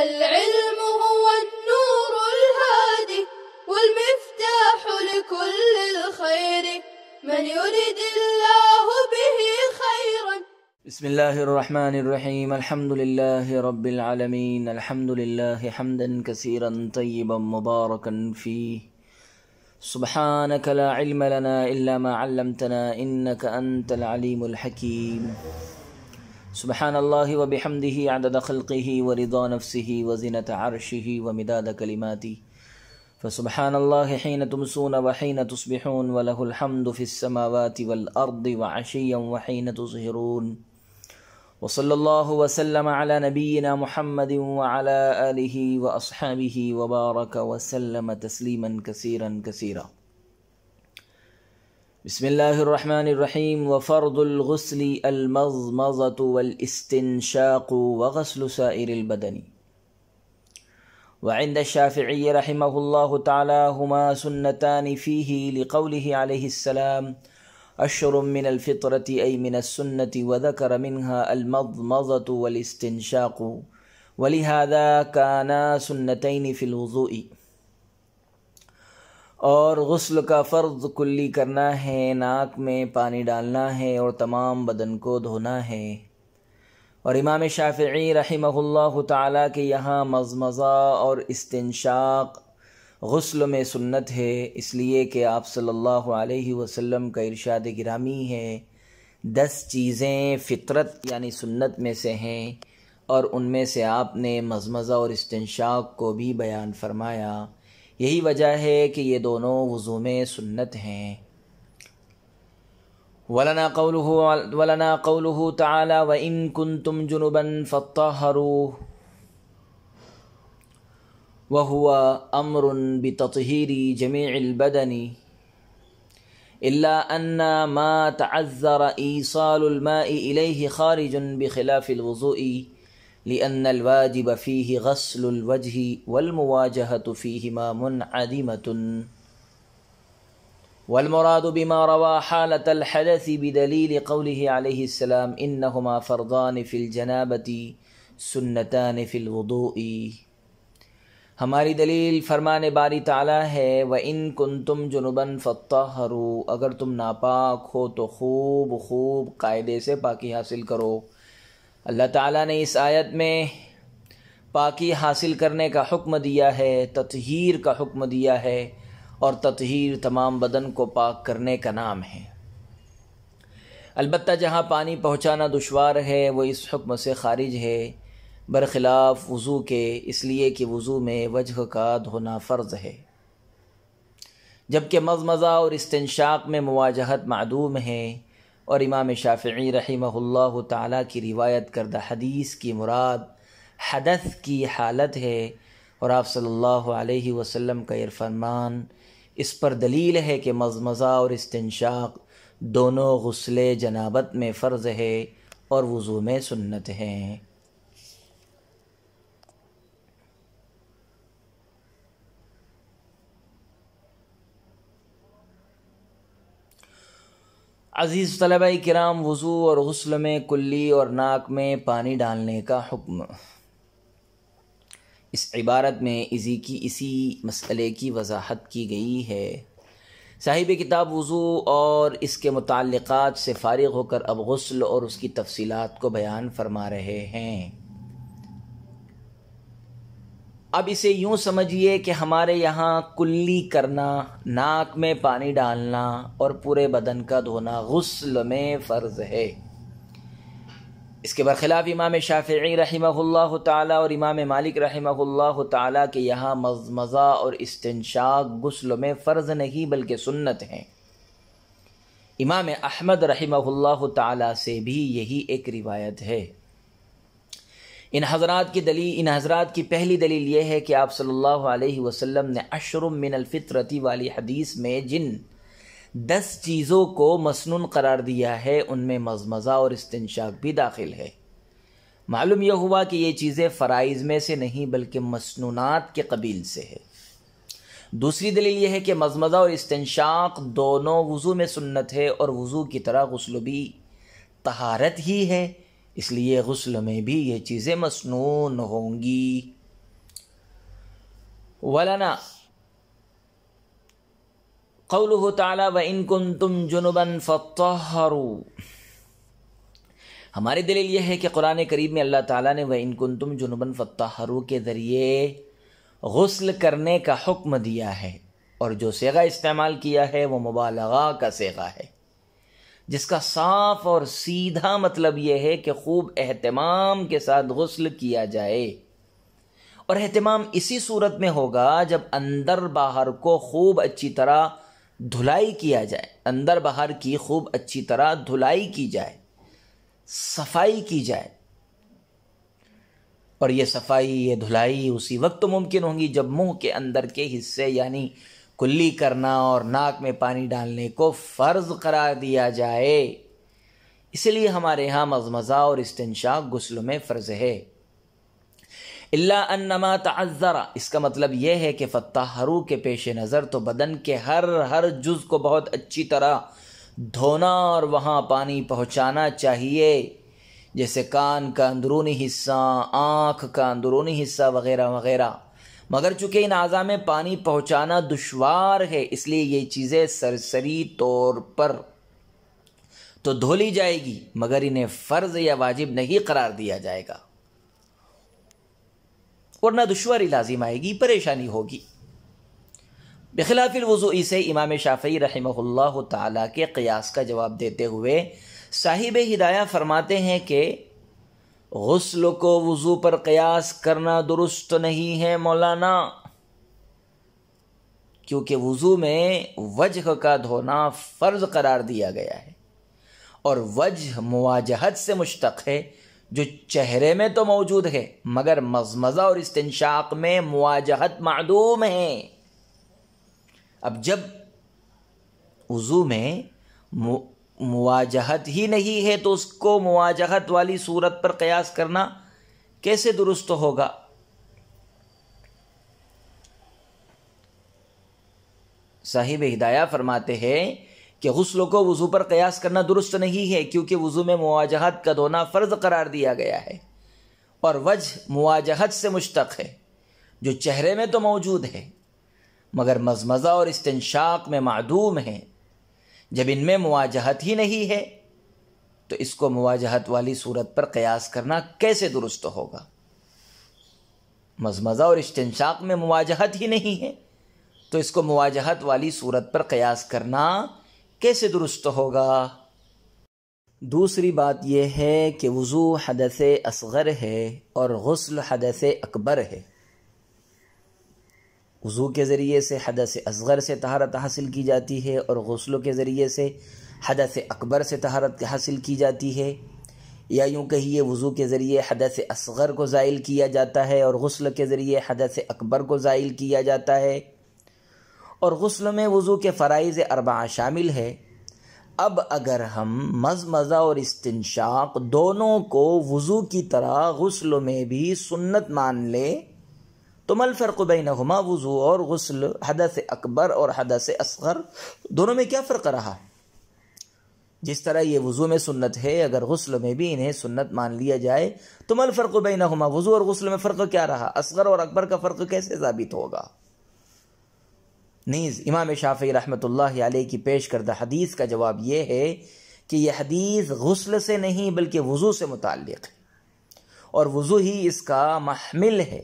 العلم هو النور الهادي والمفتاح لكل الخير من يريد الله به خيرا بسم الله الرحمن الرحيم الحمد لله رب العالمين الحمد لله حمدا كثيرا طيبا مباركا فيه سبحانك لا علم لنا إلا ما علمتنا إنك أنت العليم الحكيم سبحان الله وبحمده عدد خلقه ورضا نفسه وزنة عرشه ومداد كلماته فسبحان الله حين تمسون وحين تصبحون وله الحمد في السماوات والأرض وعشيا وحين تظهرون وصلى الله وسلم على نبينا محمد وعلى آله وأصحابه وبارك وسلم تسليما كثيرا كثيرا بسم الله الرحمن الرحيم وفرض الغسل المضمضة والاستنشاق وغسل سائر البدن وعند الشافعي رحمه الله تعالى هما سنتان فيه لقوله عليه السلام أشر من الفطرة أي من السنة وذكر منها المضمضة والاستنشاق ولهذا كانا سنتين في الوضوء और गसल का फ़र्ज़ कुल्ली करना है नाक में पानी डालना है और तमाम बदन को धोना है और इमाम शाफ़ी रहीमल्ला ताली यहाँ मजमज़ा और इस्ताक गसल में सुन्नत है इसलिए कि आप सल्लल्लाहु अलैहि वसल्लम का इरशाद गिरामी है दस चीज़ें फ़ितरत यानि सुन्नत में से हैं और उनमें से आपने मजमज़ा और इस्ताक को भी बयान फरमाया यही वजह है कि ये दोनों वज़ू में सुन्नत हैं वलना कौल वलना कौल ताला व इन कन तुम जुनूबन फ़तहरू वहुआ अमर बतहरी जमीबदनी इल्ला अन्ना मा तज़र ईसालमा इलैहि खारिज बखिलाफ़िलवज़ूई लिअन अलवाजिब फ़ीह गसल अलवजह वलमवाजहत फ़ीहमा मुनअदिमतुन والمراد بما روى حالة الحدث بدليل قوله عليه السلام إنهما فرضان في الجنابة सुन्नतान फ़िलवदोई हमारी दलील फरमान बारी ताला है व इन कुन तुम जुनबन फ़तहरू अगर तुम नापाक हो तो खूब खूब कायदे से पाकि हासिल करो अल्लाह ताला ने इस आयत में पाकि हासिल करने का हुक्म दिया है ततहीर का हुक्म दिया है और ततहीर तमाम बदन को पाक करने का नाम है अलबत् जहाँ पानी पहुँचाना दुशवार है वो इस हुक्म से खारिज है बरखिलाफ़ वज़ू के इसलिए कि वज़ू में वजह का धोना फ़र्ज़ है जबकि मजमज़ा और इस्तनशाक में मवाजहत मदूम है और इमाम शाफ़ी रहीमल्ला ताली की रिवायत करदा हदीस की मुराद हदस की हालत है और आप सल्लल्लाहु अलैहि वसल्लम का इरफरमान इस पर दलील है कि मजमज़ा और इस्ताक दोनों गसल जनाबत में फ़र्ज़ है और वज़ू में सुन्नत हैं अज़ीज़ तलबा कराम वज़ू और गसल में कुल्ली और नाक में पानी डालने का हुक्म इस इबारत में इसी की इसी मसले की वजाहत की गई है साहिब किताब वज़ू और इसके मुतक़ात से फ़ारग होकर अब गसल और उसकी तफसीत को बयान फरमा रहे हैं अब इसे यूँ समझिए कि हमारे यहाँ कुल्ली करना नाक में पानी डालना और पूरे बदन का धोना गसल में फ़र्ज है इसके बरखिलाफ इमाम शाफ़ी रहमल्ला ताली और इमाम मालिक रहमल्ला ताली के यहाँ मज़मज़ा और इस्तनशाक गसल में फ़र्ज नहीं बल्कि सुन्नत हैं इमाम अहमद रहमल्ला ताली से भी यही एक रिवायत है इन हजरात की दली इन हजरात की पहली दलील ये है कि आप सल्लल्लाहु अलैहि वसल्लम ने अशरम मिन वाली हदीस में जिन दस चीज़ों को मसनून करार दिया है उनमें मजमज़ा और इस्ताक भी दाखिल है मालूम यह हुआ कि ये चीज़ें फ़राइज़ में से नहीं बल्कि मसनूनात के कबील से है दूसरी दलील यह है कि मजमज़ा और इस्ताक दोनों वज़ू में सुन्नत है और वज़ू की तरह गसल तहारत ही है इसलिए गसल में भी ये चीज़ें मसनून होंगी वलना कौल ताला व इनकुन तुम जुनुबन फ़तहरू हमारी दलील यह है कि कुरान करीब में अल्लाह ताला ने व इनकुन तुम जुनुबन फ़तहरू के ज़रिए गसल करने का हुक्म दिया है और जो सेगा इस्तेमाल किया है वो मुबालगा का सेगा है जिसका साफ और सीधा मतलब यह है कि खूब एहतमाम के साथ गसल किया जाए और अहतमाम इसी सूरत में होगा जब अंदर बाहर को खूब अच्छी तरह धुलाई किया जाए अंदर बाहर की खूब अच्छी तरह धुलाई की जाए सफाई की जाए और ये सफाई ये धुलाई उसी वक्त मुमकिन होंगी जब मुंह के अंदर के हिस्से यानी कुल्ली करना और नाक में पानी डालने को फ़र्ज़ करार दिया जाए इसलिए हमारे यहाँ मजमज़ा और इस्तनशा गसल में फ़र्ज है अल्लामा तज़रा इसका मतलब यह है कि फ़तहरू के पेश नज़र तो बदन के हर हर जुज़ को बहुत अच्छी तरह धोना और वहाँ पानी पहुँचाना चाहिए जैसे कान का अंदरूनी हिस्सा आँख का अंदरूनी हिस्सा वगैरह वगैरह मगर चूंकि इन अज़ा में पानी पहुँचाना दुशवार है इसलिए ये चीज़ें सरसरी तौर पर तो धो ली जाएगी मगर इन्हें फ़र्ज़ या वाजिब नहीं करार दिया जाएगा और ना दुशारी लाजिम आएगी परेशानी होगी वजू इसे इमाम शाफ़ी रहमल्ला ताली के क़यास का जवाब देते हुए साहिब हिदाया फरमाते हैं कि गसल को वज़ू पर क़यास करना दुरुस्त नहीं है मौलाना क्योंकि वज़ू में वजह का धोना फ़र्ज़ करार दिया गया है और वजह मुआजहत से मुश्तक है जो चेहरे में तो मौजूद है मगर मजमज़ा और इस्तनशाक में मुआजहत मालूम है अब जब वज़ू में मुआजहत ही नहीं है तो उसको मुआजहत वाली सूरत पर कयास करना कैसे दुरुस्त होगा साहिब हिदाया फरमाते हैं कि गसल को वज़ू पर कयास करना दुरुस्त नहीं है क्योंकि वज़ू में मुआजहत का धोना फ़र्ज़ करार दिया गया है और वज मुआजहत से मुश्तक है जो चेहरे में तो मौजूद है मगर मजमज़ा और इस्तनशाक में मादूम है जब इनमें मुआजहत ही नहीं है तो इसको मुआजहत वाली सूरत पर कयास करना कैसे दुरुस्त होगा मजमज़ा और इश्तनशाक में मुआजहत ही नहीं है तो इसको मुआजहत वाली सूरत पर कयास करना कैसे दुरुस्त होगा दूसरी बात यह है कि वज़ू हदस असगर है और गसल हदस अकबर है वज़ू के ज़रिए से हदस असगर से तहारत हासिल की जाती है और गसलों के ज़रिए से हदस अकबर से तहारत हासिल की जाती है या यूँ कहिए वज़ू के ज़रिए हदस असगर को ज़ाइल किया जाता है और गसल के ज़रिए हदस अकबर को ज़ाइल किया जाता है और गसल में वज़ू के फ़राइज़ अरबा शामिल है अब अगर हम मज मज़ा और इस्तिनशाक दोनों को वज़ू की तरह गसल में भी सुन्नत मान लें तो मल फ़र्क बैन हमा वज़ू और गसल हदस अकबर और हदस से असगर दोनों में क्या फ़र्क रहा जिस तरह ये वज़ू में सुन्नत है अगर गसल में भी इन्हें सुन्नत मान लिया जाए तो मल फ़र्क बैन हमा वज़ू और गसल में फ़र्क क्या रहा असगर और अकबर का फ़र्क कैसे साबित होगा नीज़ इमाम शाफ़ी रहमत आलह की पेश करदा हदीस का जवाब यह है कि यह हदीस गसल से नहीं बल्कि वज़ू से मुतक़ है और वज़ू ही इसका महमिल है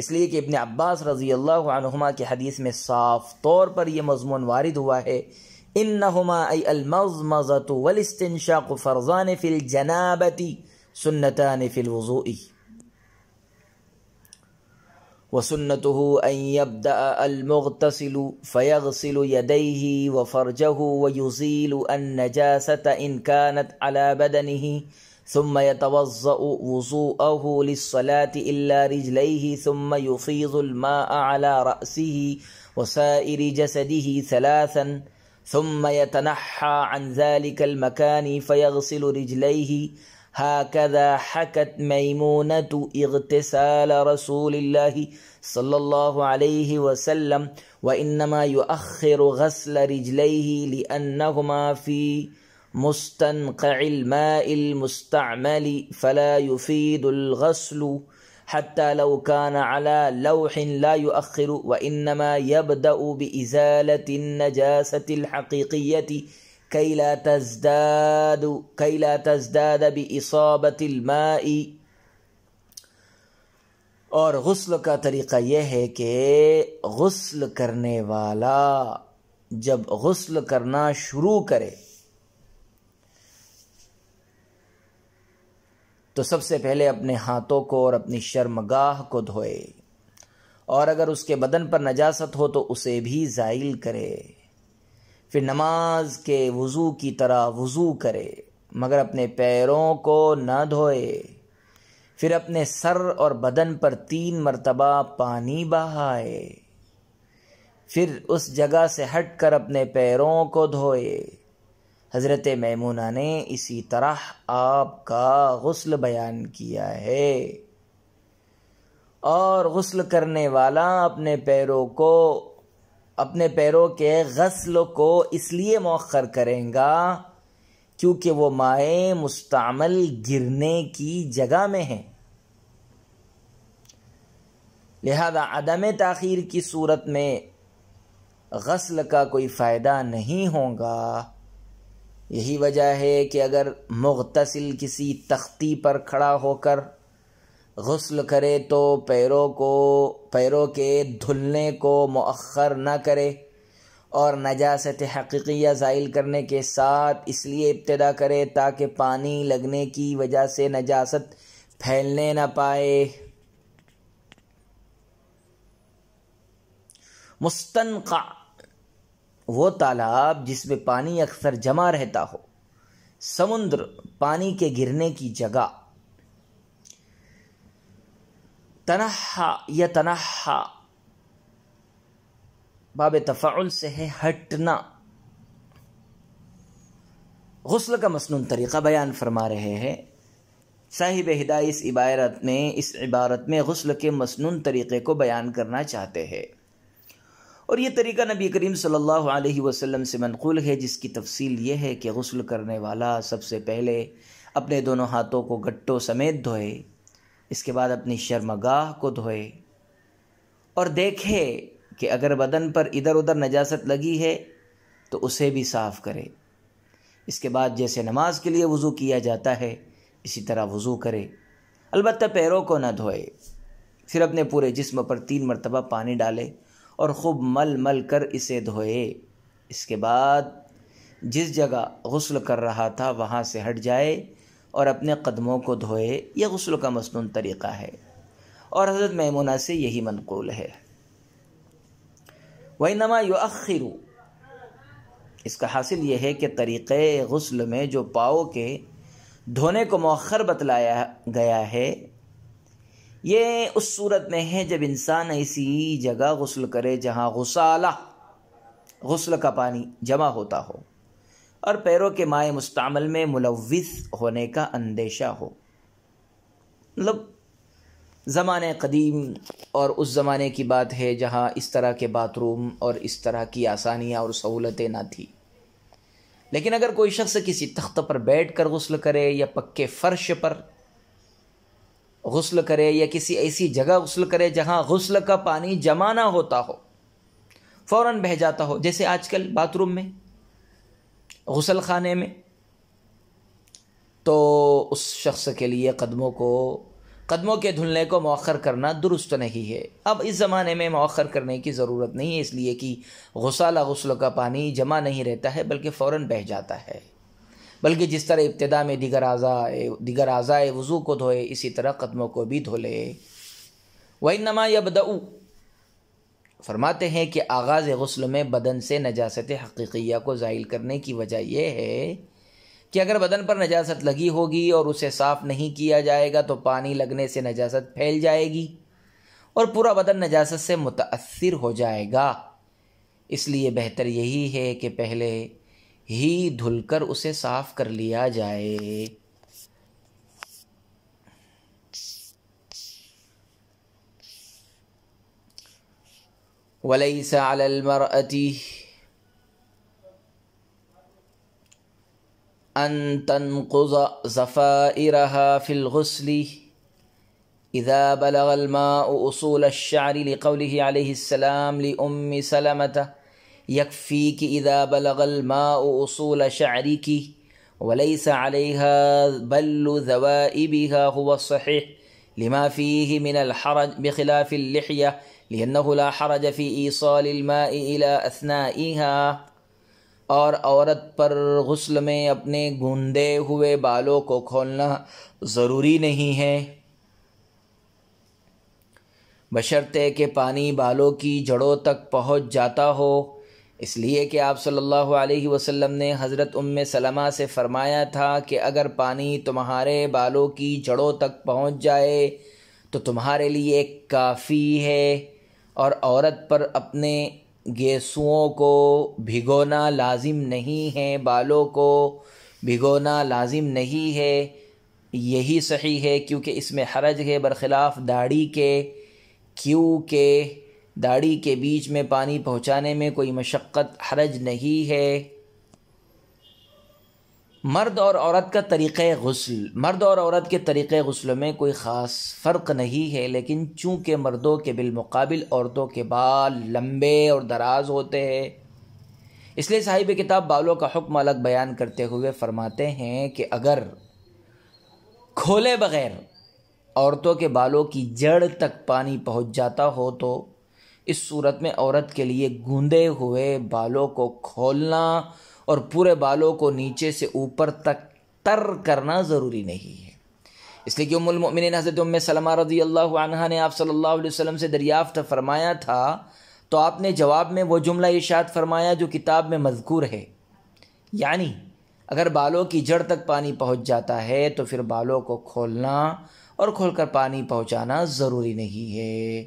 इसलिए कि इबन अब्बास रज़ी अल्लाह के हदीस में साफ तौर पर यह मजमून वारद हुआ है इन नमाज़मज़त वलस्तनशाक फ़रज़ान फ़िल जनाबती सुन्नतान फ़िल वज़ूई वसुन्नतः अन यबदा अलमुगतसिल फयगसिल यदैहि व फरजहु व युजील अन नजासत इन कानत अला ثم يتوضأ وضوءه للصلاة إلا رجليه ثم يفيض الماء على رأسه وسائر جسده ثلاثا ثم يتنحى عن ذلك المكان فيغسل رجليه هكذا حكت ميمونة اغتسال رسول الله صلى الله عليه وسلم وإنما يؤخر غسل رجليه لأنهما في مستنقع الماء المستعمل فلا يفيد الغسل حتى لو كان على لوح لا يؤخر وإنما يبدأ بإزالة النجاسة الحقيقية كي لا تزداد كي لا تزداد بإصابة الماء اور غسل کا طریقہ یہ ہے کہ غسل کرنے والا جب غسل کرنا شروع کرے तो सबसे पहले अपने हाथों को और अपनी शर्मगाह को धोए और अगर उसके बदन पर नजासत हो तो उसे भी जाइल करे फिर नमाज के वज़ू की तरह वज़ू करे मगर अपने पैरों को न धोए फिर अपने सर और बदन पर तीन मरतबा पानी बहाए फिर उस जगह से हट कर अपने पैरों को धोए हज़रत मैमूना ने इसी तरह आपका गसल बयान किया है और गसल करने वाला अपने पैरों को अपने पैरों के गसल को इसलिए मौखर करेंगा क्योंकि वो माए मुस्तमल गिरने की जगह में हैं लिहाजा अदम तखीर की सूरत में गसल का कोई फ़ायदा नहीं होगा यही वजह है कि अगर मुख्तसिल किसी तख्ती पर खड़ा होकर गसल करे तो पैरों को पैरों के धुलने को मौखर न करे और नजास्त हकीकिया ज़ाइल करने के साथ इसलिए इब्तदा करे ताकि पानी लगने की वजह से नजासत फैलने ना पाए मुस्तनक़ा वो तालाब जिसमें पानी अक्सर जमा रहता हो समुद्र पानी के गिरने की जगह तनहा या तनहा बाब तफ़ाउल से है हटना गसल का मसनून तरीक़ा बयान फरमा रहे हैं साहिब हिदाय इस इबारत में इस इबारत में गसल के मसनून तरीक़े को बयान करना चाहते हैं और ये तरीका नबी करीम सल्लल्लाहु अलैहि वसल्लम से मनकूल है जिसकी तफसील ये है कि गसल करने वाला सबसे पहले अपने दोनों हाथों को गट्टों समेत धोए इसके बाद अपनी शर्मगाह को धोए और देखे कि अगर बदन पर इधर उधर नजासत लगी है तो उसे भी साफ़ करे इसके बाद जैसे नमाज के लिए वज़ू किया जाता है इसी तरह वज़ू करे अलबत्त पैरों को ना धोए फिर अपने पूरे जिस्म पर तीन मरतबा पानी डाले और खूब मल मल कर इसे धोए इसके बाद जिस जगह गसल कर रहा था वहाँ से हट जाए और अपने कदमों को धोए यह गसल का मसनू तरीक़ा है और हज़रत मैमुना से यही मनकूल है वही नमा युखिर इसका हासिल यह है कि तरीक़े गसल में जो पाओ के धोने को मौखर बतलाया गया है ये उस सूरत में है जब इंसान ऐसी जगह गसल करे जहाँ गसाला गसल का पानी जमा होता हो और पैरों के माए मुस्तमल में मुलविस होने का अंदेशा हो मतलब ज़माने कदीम और उस ज़माने की बात है जहाँ इस तरह के बाथरूम और इस तरह की आसानियाँ और सहूलतें ना थी लेकिन अगर कोई शख्स किसी तख्त पर बैठ कर गसल करे या पक्के फ़र्श पर गसल करे या किसी ऐसी जगह गसल करे जहाँ गसल का पानी जमा ना होता हो फ़ौर बह जाता हो जैसे आजकल बाथरूम में गसल खाने में तो उस शख्स के लिए कदमों को कदमों के धुलने को मौखर करना दुरुस्त नहीं है अब इस ज़माने में मौखर करने की ज़रूरत नहीं है इसलिए कि गसाला गसल का पानी जमा नहीं रहता है बल्कि फ़ौर बह जाता है बल्कि जिस तरह इब्तदा में दिगर आज़ा दिगर आज़ाए वज़ू को धोए इसी तरह कदमों को भी धो ले वही नमा यबदऊ फरमाते हैं कि आगाज़ गसल में बदन से नजासत हकीकिया को ज़ाहिल करने की वजह यह है कि अगर बदन पर नजासत लगी होगी और उसे साफ़ नहीं किया जाएगा तो पानी लगने से नजासत फैल जाएगी और पूरा बदन नजासत से मुतासर हो जाएगा इसलिए बेहतर यही है कि पहले ही धुलकर उसे साफ कर लिया जाए वलैस अलमरअती أن تنقض زفائرها في الغسل إذا بلغ الماء أصول الشعر لقوله عليه السلام لأم سلمة यकफ़ी की इदा बलगलमा उसूल शारी की वलैस अलैहा बल्लु जवाइबिहा हुआ لما فيه من الحرج بخلاف اللحية لأنه لا حرج في إيصال الماء إلى أثنائها और औरत पर गसल में अपने गूँधे हुए बालों को खोलना ज़रूरी नहीं है बशर्ते के पानी बालों की जड़ों तक पहुँच जाता हो इसलिए कि आप सल्लल्लाहु अलैहि वसल्लम ने हज़रत उम सलमा से फ़रमाया था कि अगर पानी तुम्हारे बालों की जड़ों तक पहुंच जाए तो तुम्हारे लिए काफ़ी है और औरत पर अपने गेसुओं को भिगोना लाजिम नहीं है बालों को भिगोना लाजिम नहीं है यही सही है क्योंकि इसमें हरज है बरखिलाफ़ दाढ़ी के क्योंकि दाढ़ी के बीच में पानी पहुँचाने में कोई मशक्क़त हरज नहीं है मर्द और औरत का तरीक़ गसल मर्द और औरत के तरीक़ गसल में कोई ख़ास फ़र्क नहीं है लेकिन चूँकि मर्दों के बिलमकबिल औरतों के बाल लंबे और दराज होते हैं इसलिए साहिब किताब बालों का हुक्म अलग बयान करते हुए फ़रमाते हैं कि अगर खोले बग़ैर औरतों के बालों की जड़ तक पानी पहुँच जाता हो तो इस सूरत में औरत के लिए गूंदे हुए बालों को खोलना और पूरे बालों को नीचे से ऊपर तक तर करना ज़रूरी नहीं है इसलिए कि उमिन हज़रत उम सलमा रजी अल्लाह ने आप सल्लल्लाहु अलैहि वसल्लम से दरियाफ़्त फरमाया था तो आपने जवाब में वो जुमला इशात फरमाया जो किताब में मजकूर है यानी अगर बालों की जड़ तक पानी पहुंच जाता है तो फिर बालों को खोलना और खोलकर पानी पहुंचाना ज़रूरी नहीं है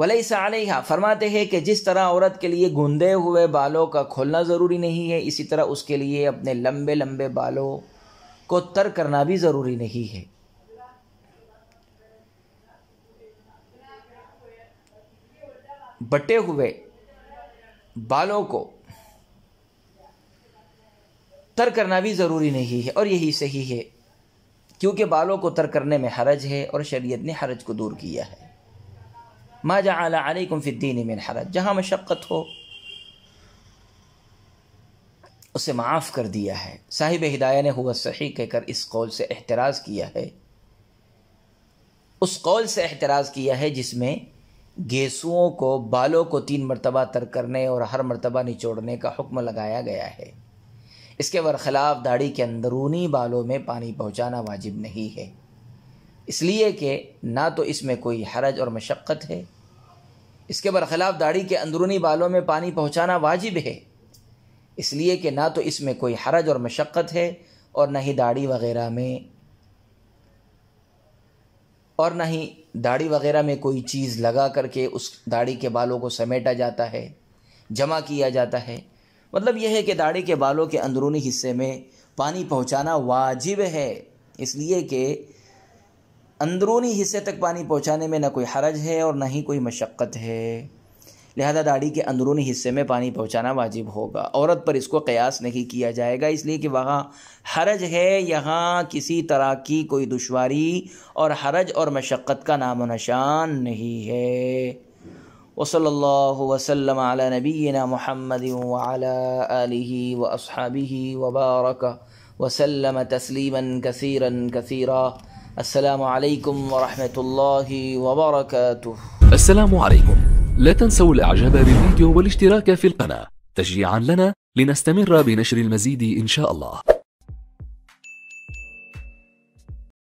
वलई सालिहा फरमाते हैं कि जिस तरह औरत के लिए गुंदे हुए बालों का खोलना ज़रूरी नहीं है इसी तरह उसके लिए अपने लंबे लंबे बालों को तर करना भी ज़रूरी नहीं है बटे हुए बालों को तर करना भी ज़रूरी नहीं है और यही सही है क्योंकि बालों को तर करने में हरज है और शरीयत ने हरज को दूर किया है मा जलाकुम फ़िद्दीन मिन हरज जहाँ मशक्क़त हो उसे माफ़ कर दिया है साहिब हिदाया ने हुआ सही कहकर इस कौल से एहतराज़ किया है उस कौल से एहतराज़ किया है जिसमें गेसुओं को बालों को तीन मरतबा तर करने और हर मरतबा निचोड़ने का हुक्म लगाया गया है इसके बरखिलाफ़ दाढ़ी के अंदरूनी बालों में पानी पहुँचाना वाजिब नहीं है इसलिए कि ना तो इसमें कोई हरज और मशक्क़त है इसके बरखिलाफ़ दाढ़ी के अंदरूनी बालों में पानी पहुँचाना वाजिब है इसलिए कि ना तो इसमें कोई हरज और मशक्क़त है और ना ही दाढ़ी वगैरह में और ना ही दाढ़ी वगैरह में कोई चीज़ लगा करके उस दाढ़ी के बालों को समेटा जाता है जमा किया जाता है मतलब यह है कि दाढ़ी के बालों के अंदरूनी हिस्से में पानी पहुँचाना वाजिब है इसलिए कि अंदरूनी हिस्से तक पानी पहुंचाने में ना कोई हरज है और ना ही कोई मशक्क़त है लिहाजा दाढ़ी के अंदरूनी हिस्से में पानी पहुंचाना वाजिब होगा औरत पर इसको कयास नहीं किया जाएगा इसलिए कि वहाँ हरज है यहाँ किसी तरह की कोई दुशारी और हरज और मशक्क़त का नाम नशान नहीं है वसल्ला वसलम आला नबीना महमद व असहाबी वबारक वसलम तस्लीमा कसीरा कसीरा السلام عليكم ورحمة الله وبركاته السلام عليكم لا تنسوا الاعجاب بالفيديو والاشتراك في القناة تشجيعا لنا لنستمر بنشر المزيد إن شاء الله